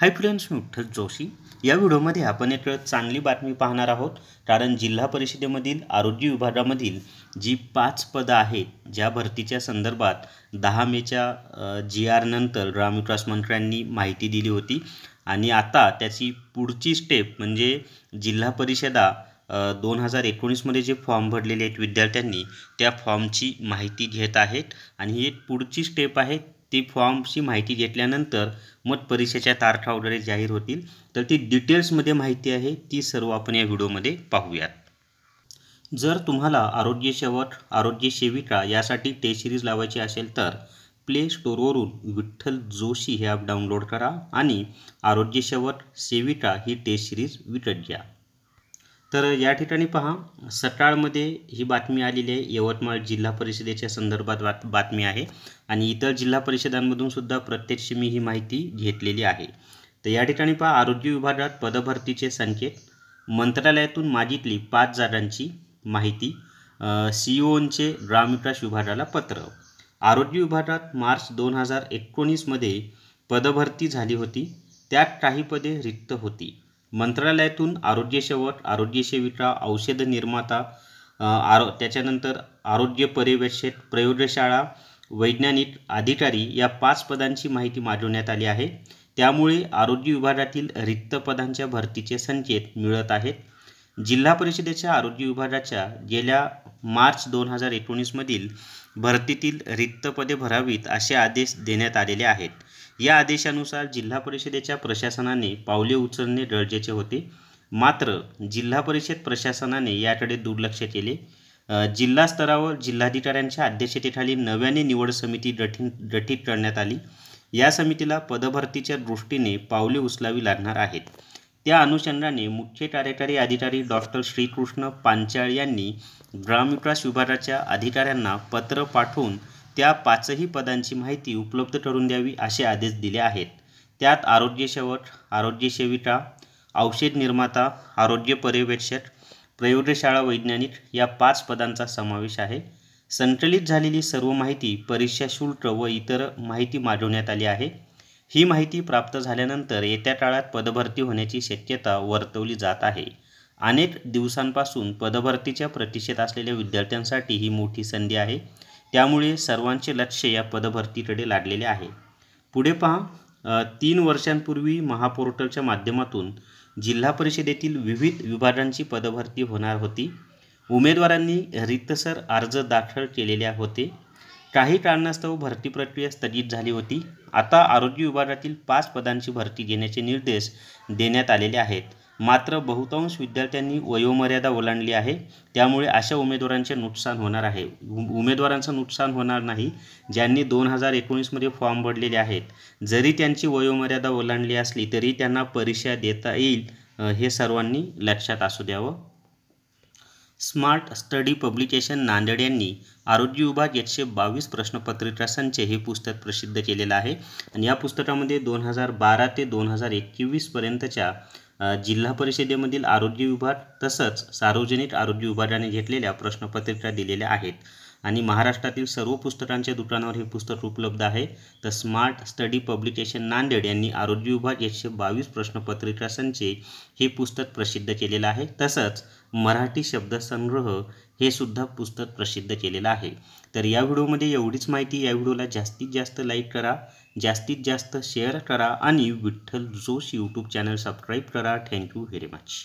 hi friends मी उठ्ठल जोशी या व्हिडिओमध्ये आपण एक चांगली बातमी पाहणार आहोत कारण जिल्हा परिषदेमधील आरोग्य विभागामधील जी पाच पदं आहेत ज्या भरतीच्या संदर्भात दहा मेच्या जी आरनंतर ग्रामविकास मंत्र्यांनी माहिती दिली होती आणि आता त्याची पुढची स्टेप म्हणजे जिल्हा परिषदा दोन हजार एकोणीसमध्ये जे फॉर्म भरलेले आहेत विद्यार्थ्यांनी त्या फॉर्मची माहिती घेत आहेत आणि ही एक पुढची स्टेप आहे ती फॉर्मची माहिती घेतल्यानंतर मत परीक्षेच्या तारखा वगैरे जाहीर होतील तर ती डिटेल्समध्ये माहिती आहे ती सर्व आपण या व्हिडिओमध्ये पाहूयात जर तुम्हाला आरोग्य सेवक आरोग्य सेविका यासाठी टेस्ट सिरीज लावायची असेल तर प्ले स्टोरवरून विठ्ठल जोशी हे ॲप डाउनलोड करा आणि आरोग्य सेवक सेविका ही टेस्ट सिरीज विकत घ्या तर या ठिकाणी पहा सकाळमध्ये ही बातमी आलेली आहे यवतमाळ जिल्हा परिषदेच्या संदर्भात बात बातमी आहे आणि इतर जिल्हा परिषदांमधून सुद्धा प्रत्यक्ष मी ही माहिती घेतलेली आहे तर या ठिकाणी पहा आरोग्य विभागात पदभरतीचे संकेत मंत्रालयातून मागितली पाच जागांची माहिती सी ओनचे ग्रामविकास विभागाला पत्र आरोग्य विभागात मार्च दोन हजार एकोणीसमध्ये पदभरती झाली होती त्यात काही पदे रिक्त होती मंत्रालयातून आरोग्य शेवट आरोग्य सेविका औषध निर्माता आरो त्याच्यानंतर आरोग्य पर्यवेक्षक प्रयोगशाळा वैज्ञानिक अधिकारी या पाच पदांची माहिती मागवण्यात आली आहे त्यामुळे आरोग्य विभागातील रिक्त पदांच्या भरतीचे संकेत मिळत आहेत जिल्हा परिषदेच्या आरोग्य विभागाच्या गेल्या मार्च दोन हजार एकोणीसमधील भरतीतील रिक्त पदे भरावीत असे आदेश देण्यात आलेले आहेत या आदेशानुसार जिल्हा परिषदेच्या प्रशासनाने पावले उचलणे गरजेचे होते मात्र जिल्हा परिषद प्रशासनाने याकडे दुर्लक्ष केले जिल्हा स्तरावर जिल्हाधिकाऱ्यांच्या अध्यक्षतेखाली नव्याने निवड समिती गठीन गठीत करण्यात आली या समितीला पदभरतीच्या दृष्टीने पावले उचलावी लागणार आहेत त्या अनुषंगाने मुख्य कार्यकारी अधिकारी डॉक्टर श्रीकृष्ण पांचाळ यांनी ग्रामविकास विभागाच्या अधिकाऱ्यांना पत्र पाठवून त्या पाचही पदांची माहिती उपलब्ध करून द्यावी असे आदेश दिले आहेत त्यात आरोग्यसेवक आरोग्यसेविका औषध निर्माता आरोग्य पर्यवेक्षक प्रयोगशाळा वैज्ञानिक या पाच पदांचा समावेश आहे संकलित झालेली सर्व माहिती परीक्षा शुल्क व इतर माहिती मागवण्यात आली आहे ही माहिती प्राप्त झाल्यानंतर येत्या काळात पदभरती होण्याची शक्यता वर्तवली जात आहे अनेक दिवसांपासून पदभरतीच्या प्रतीक्षेत असलेल्या विद्यार्थ्यांसाठी ही मोठी संधी आहे त्यामुळे सर्वांचे लक्ष या पदभरतीकडे लागलेले आहे पुढे पहा तीन वर्षांपूर्वी महापोर्टलच्या माध्यमातून जिल्हा परिषदेतील विविध विभागांची पदभरती होणार होती उमेदवारांनी रितसर अर्ज दाखल केलेले होते काही कारणास्तव भरती प्रक्रिया स्थगित झाली होती आता आरोग्य विभागातील पाच पदांची भरती घेण्याचे निर्देश देण्यात आलेले आहेत मात्र बहुतांश विद्यार्थ्यांनी वयोमर्यादा ओलांडली आहे त्यामुळे अशा उमेदवारांचे नुकसान होणार आहे उमेदवारांचं नुकसान होणार नाही ज्यांनी दोन हजार एकोणीसमध्ये फॉर्म भरलेले आहेत जरी त्यांची वयोमर्यादा ओलांडली असली तरी त्यांना परीक्षा देता येईल हे सर्वांनी लक्षात असू द्यावं स्मार्ट स्टडी पब्लिकेशन नांदेड यांनी आरोग्य विभाग एकशे बावीस प्रश्नपत्रिका संच हे पुस्तक प्रसिद्ध केलेलं आहे आणि या पुस्तकामध्ये दोन हजार बारा ते दोन हजार एकवीसपर्यंतच्या जिल्हा परिषदेमधील आरोग्य विभाग तसंच सार्वजनिक आरोग्य विभागाने घेतलेल्या प्रश्नपत्रिका दिलेल्या आहेत आणि महाराष्ट्रातील सर्व पुस्तकांच्या दुकानावर हे पुस्तक उपलब्ध आहे तर स्मार्ट स्टडी पब्लिकेशन नांदेड यांनी आरोग्य विभाग एकशे बावीस प्रश्नपत्रिका संचे हे पुस्तक प्रसिद्ध केलेलं आहे तसंच मराठी शब्दसंग्रह हे सुद्धा पुस्तक प्रसिद्ध केलेलं आहे तर या व्हिडिओमध्ये एवढीच माहिती या व्हिडिओला जास्तीत जास्त लाईक करा जास्तीत जास्त शेअर करा आणि Vitthal Josh YouTube channel subscribe करा थँक्यू व्हेरी मच